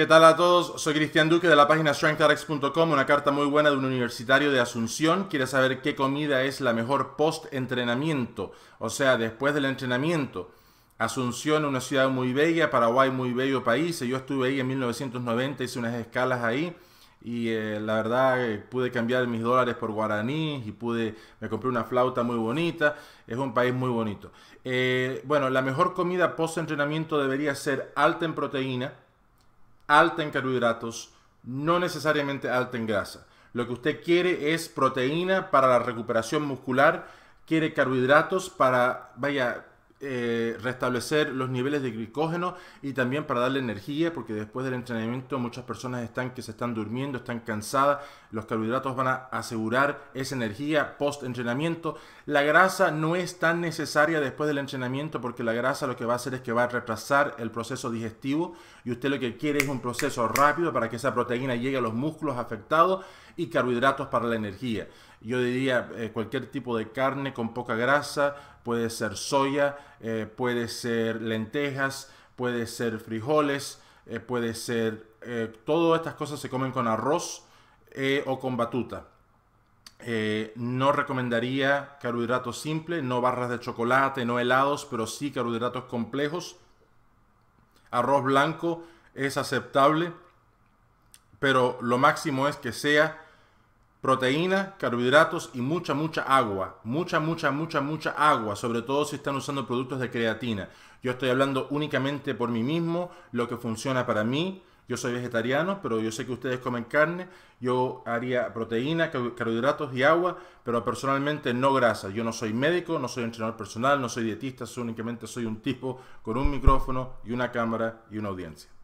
¿Qué tal a todos? Soy Cristian Duque de la página strengthrx.com, una carta muy buena de un universitario de Asunción. Quiere saber qué comida es la mejor post-entrenamiento, o sea, después del entrenamiento. Asunción, una ciudad muy bella, Paraguay, muy bello país. Yo estuve ahí en 1990, hice unas escalas ahí y eh, la verdad eh, pude cambiar mis dólares por guaraní y pude me compré una flauta muy bonita es un país muy bonito eh, bueno la mejor comida post entrenamiento debería ser alta en proteína alta en carbohidratos, no necesariamente alta en grasa. Lo que usted quiere es proteína para la recuperación muscular, quiere carbohidratos para, vaya, eh, restablecer los niveles de glicógeno y también para darle energía, porque después del entrenamiento muchas personas están que se están durmiendo, están cansadas, los carbohidratos van a asegurar esa energía post entrenamiento. La grasa no es tan necesaria después del entrenamiento porque la grasa lo que va a hacer es que va a retrasar el proceso digestivo y usted lo que quiere es un proceso rápido para que esa proteína llegue a los músculos afectados y carbohidratos para la energía. Yo diría eh, cualquier tipo de carne con poca grasa, puede ser soya, eh, puede ser lentejas, puede ser frijoles, eh, puede ser... Eh, todas estas cosas se comen con arroz o con batuta. no recomendaría carbohidratos simples, no barras de chocolate, no helados, pero sí carbohidratos complejos. Arroz blanco es aceptable, pero lo máximo es que sea proteína carbohidratos y mucha, mucha agua. Mucha, mucha, mucha, mucha agua, sobre todo si están usando productos de creatina. Yo estoy hablando únicamente por mí mismo, lo que funciona para mí. Yo soy vegetariano, pero yo sé que ustedes comen carne. Yo haría proteína, carbohidratos y agua, pero personalmente no grasa. Yo no soy médico, no soy entrenador personal, no soy dietista, únicamente soy un tipo con un micrófono y una cámara y una audiencia.